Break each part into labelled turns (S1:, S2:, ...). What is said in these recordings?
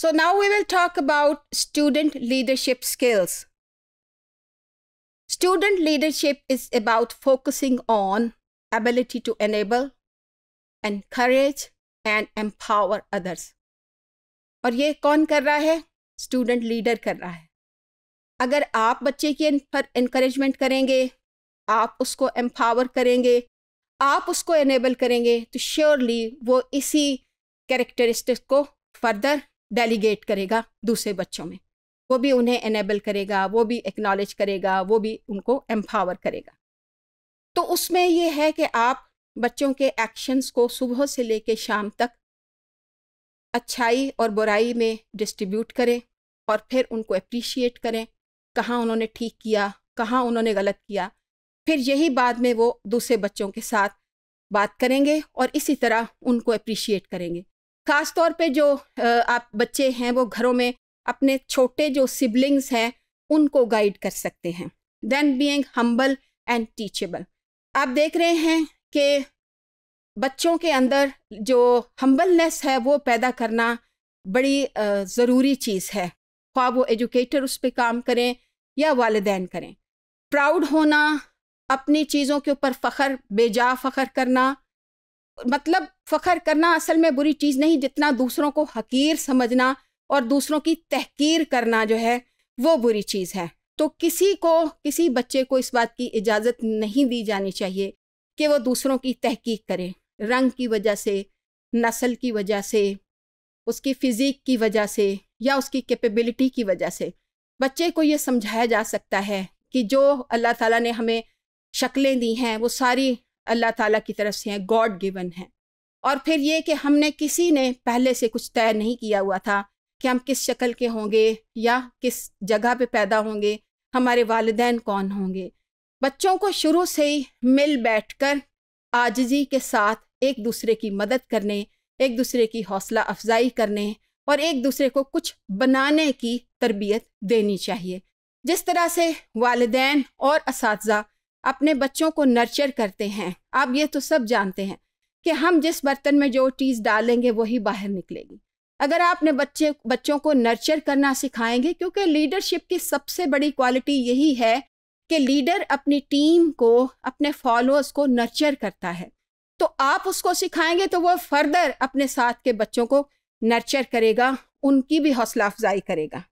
S1: So now we will talk about student leadership skills. Student leadership is about focusing on ability to enable, encourage, and empower others. और ये कौन कर रहा है student leader कर रहा है अगर आप बच्चे की पर इनक्रेजमेंट करेंगे आप उसको एम्पावर करेंगे आप उसको एनेबल करेंगे तो श्योरली वो इसी कैरेक्टरिस्टिक को फर्दर डेलीगेट करेगा दूसरे बच्चों में वो भी उन्हें इनेबल करेगा वो भी एक्नॉलेज करेगा वो भी उनको एम्पावर करेगा तो उसमें ये है कि आप बच्चों के एक्शंस को सुबह से कर शाम तक अच्छाई और बुराई में डिस्ट्रीब्यूट करें और फिर उनको अप्रिशिएट करें कहाँ उन्होंने ठीक किया कहाँ उन्होंने गलत किया फिर यही बाद में वो दूसरे बच्चों के साथ बात करेंगे और इसी तरह उनको अप्रिशिएट करेंगे ख़ास तौर पे जो आप बच्चे हैं वो घरों में अपने छोटे जो सिबलिंग्स हैं उनको गाइड कर सकते हैं then being humble and teachable आप देख रहे हैं कि बच्चों के अंदर जो हम्बलनेस है वो पैदा करना बड़ी ज़रूरी चीज़ है ख्वाब वो एजुकेटर उस पर काम करें या वालदेन करें प्राउड होना अपनी चीज़ों के ऊपर फ़ख्र बेजा फ़ख्र करना मतलब फ़खर करना असल में बुरी चीज़ नहीं जितना दूसरों को हकीर समझना और दूसरों की तहकीर करना जो है वो बुरी चीज़ है तो किसी को किसी बच्चे को इस बात की इजाज़त नहीं दी जानी चाहिए कि वो दूसरों की तहकीक करे रंग की वजह से नस्ल की वजह से उसकी फ़िज़ीक की वजह से या उसकी कैपेबिलिटी की वजह से बच्चे को ये समझाया जा सकता है कि जो अल्लाह ताला ने हमें शक्लें दी हैं वो सारी अल्लाह ताला की तरफ से हैं गॉड गिवन हैं और फिर ये कि हमने किसी ने पहले से कुछ तय नहीं किया हुआ था कि हम किस शक्ल के होंगे या किस जगह पे पैदा होंगे हमारे वालदेन कौन होंगे बच्चों को शुरू से ही मिल बैठकर आजजी के साथ एक दूसरे की मदद करने एक दूसरे की हौसला अफजाई करने और एक दूसरे को कुछ बनाने की तरबियत देनी चाहिए जिस तरह से वालदेन और इस अपने बच्चों को नर्चर करते हैं आप ये तो सब जानते हैं कि हम जिस बर्तन में जो चीज़ डालेंगे वही बाहर निकलेगी अगर आपने बच्चे बच्चों को नर्चर करना सिखाएंगे क्योंकि लीडरशिप की सबसे बड़ी क्वालिटी यही है कि लीडर अपनी टीम को अपने फॉलोअर्स को नर्चर करता है तो आप उसको सिखाएंगे तो वह फर्दर अपने साथ के बच्चों को नर्चर करेगा उनकी भी हौसला अफजाई करेगा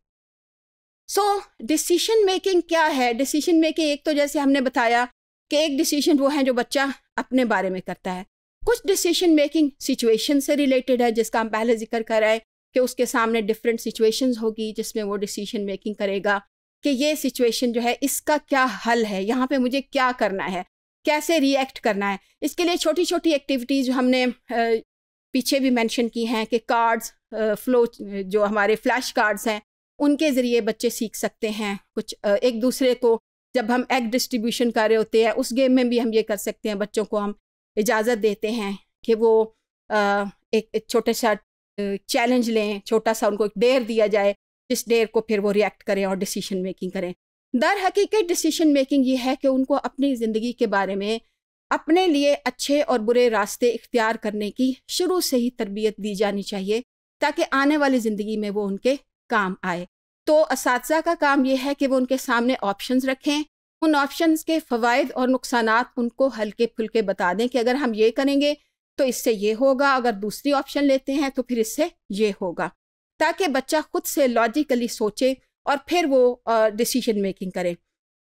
S1: सो डिसीशन मेकिंग क्या है डिसीशन मेकिंग एक तो जैसे हमने बताया कि एक डिसीशन वो है जो बच्चा अपने बारे में करता है कुछ डिसीजन मेकिंग सिचुएशन से रिलेटेड है जिसका हम पहले जिक्र कर रहे हैं कि उसके सामने डिफरेंट सिचुएशन होगी जिसमें वो डिसीजन मेकिंग करेगा कि ये सिचुएशन जो है इसका क्या हल है यहाँ पे मुझे क्या करना है कैसे रिएक्ट करना है इसके लिए छोटी छोटी एक्टिविटीज़ हमने पीछे भी मेंशन की हैं कि कार्ड्स फ्लो जो हमारे फ्लैश कार्ड्स हैं उनके ज़रिए बच्चे सीख सकते हैं कुछ एक दूसरे को जब हम एग डिस्ट्रीब्यूशन कर रहे होते हैं उस गेम में भी हम ये कर सकते हैं बच्चों को हम इजाज़त देते हैं कि वो एक, छोटे सा चैलेंज लें छोटा सा उनको एक डेयर दिया जाए जिस डेयर को फिर वो रिएक्ट करें और डिसीशन मेकिंग करें दर हकीकत डिसीशन मेकिंग ये है कि उनको अपनी ज़िंदगी के बारे में अपने लिए अच्छे और बुरे रास्ते इख्तियार करने की शुरू से ही तरबियत दी जानी चाहिए ताकि आने वाली ज़िंदगी में वो उनके काम आए तो इस का काम यह है कि वो उनके सामने ऑप्शंस रखें उन ऑप्शन के फ़वाद और नुकसान उनको हल्के फुल्के बता दें कि अगर हम ये करेंगे तो इससे ये होगा अगर दूसरी ऑप्शन लेते हैं तो फिर इससे ये होगा ताकि बच्चा खुद से लॉजिकली सोचे और फिर वो डिसीजन मेकिंग करे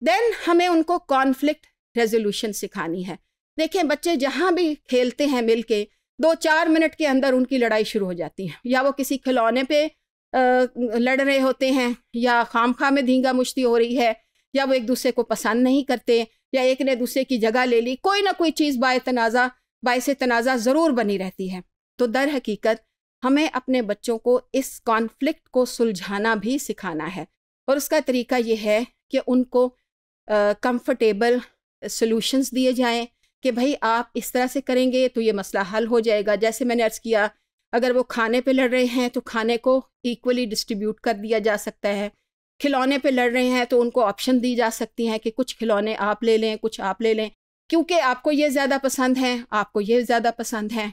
S1: देन हमें उनको कॉन्फ्लिक्ट रेजोल्यूशन सिखानी है देखें बच्चे जहाँ भी खेलते हैं मिल के दो चार मिनट के अंदर उनकी लड़ाई शुरू हो जाती है या वो किसी खिलौने पे आ, लड़ रहे होते हैं या खाम खा में धींगा मुश्ती हो रही है या वो एक दूसरे को पसंद नहीं करते या एक ने दूसरे की जगह ले ली कोई ना कोई चीज़ बाय तनाज़ा से तनाज़ा ज़रूर बनी रहती है तो दर हकीकत हमें अपने बच्चों को इस कॉन्फ्लिक्ट को सुलझाना भी सिखाना है और उसका तरीका ये है कि उनको कंफर्टेबल सॉल्यूशंस दिए जाएं कि भाई आप इस तरह से करेंगे तो ये मसला हल हो जाएगा जैसे मैंने अर्ज़ किया अगर वो खाने पे लड़ रहे हैं तो खाने को इक्वली डिस्ट्रीब्यूट कर दिया जा सकता है खिलौने पे लड़ रहे हैं तो उनको ऑप्शन दी जा सकती हैं कि कुछ खिलौने आप ले लें कुछ आप ले लें क्योंकि आपको ये ज़्यादा पसंद हैं आपको ये ज़्यादा पसंद हैं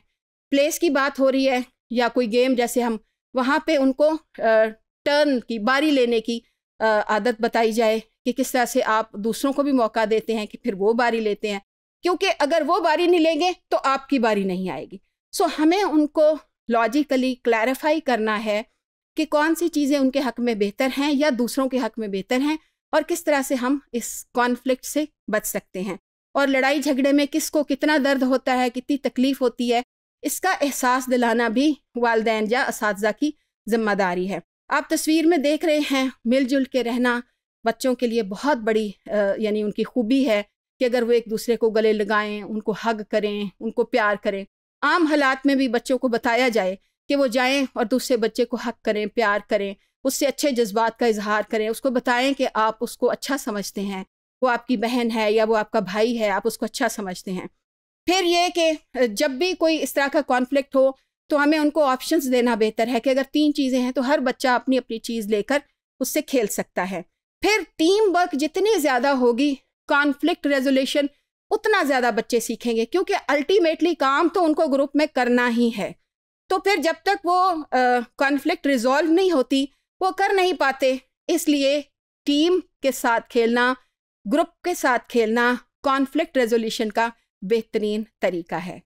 S1: प्लेस की बात हो रही है या कोई गेम जैसे हम वहाँ पे उनको टर्न की बारी लेने की आदत बताई जाए कि किस तरह से आप दूसरों को भी मौका देते हैं कि फिर वो बारी लेते हैं क्योंकि अगर वो बारी नहीं लेंगे तो आपकी बारी नहीं आएगी सो हमें उनको लॉजिकली क्लैरिफाई करना है कि कौन सी चीज़ें उनके हक में बेहतर हैं या दूसरों के हक में बेहतर हैं और किस तरह से हम इस कॉन्फ्लिक्ट से बच सकते हैं और लड़ाई झगड़े में किसको कितना दर्द होता है कितनी तकलीफ होती है इसका एहसास दिलाना भी वालदे या इस की जिम्मेदारी है आप तस्वीर में देख रहे हैं मिलजुल के रहना बच्चों के लिए बहुत बड़ी यानी उनकी खूबी है कि अगर वो एक दूसरे को गले लगाएं उनको हग करें उनको प्यार करें आम हालात में भी बच्चों को बताया जाए कि वो जाएं और दूसरे बच्चे को हक करें प्यार करें उससे अच्छे जज्बात का इजहार करें उसको बताएं कि आप उसको अच्छा समझते हैं वो आपकी बहन है या वो आपका भाई है आप उसको अच्छा समझते हैं फिर ये कि जब भी कोई इस तरह का कॉन्फ्लिक्ट हो तो हमें उनको ऑप्शंस देना बेहतर है कि अगर तीन चीज़ें हैं तो हर बच्चा अपनी अपनी चीज़ लेकर उससे खेल सकता है फिर टीम वर्क जितनी ज़्यादा होगी कॉन्फ्लिक्ट रेजोल्यूशन उतना ज़्यादा बच्चे सीखेंगे क्योंकि अल्टीमेटली काम तो उनको ग्रुप में करना ही है तो फिर जब तक वो कॉन्फ्लिक्ट रिजॉल्व नहीं होती वो कर नहीं पाते इसलिए टीम के साथ खेलना ग्रुप के साथ खेलना कॉन्फ्लिक्ट रेजोल्यूशन का बेहतरीन तरीका है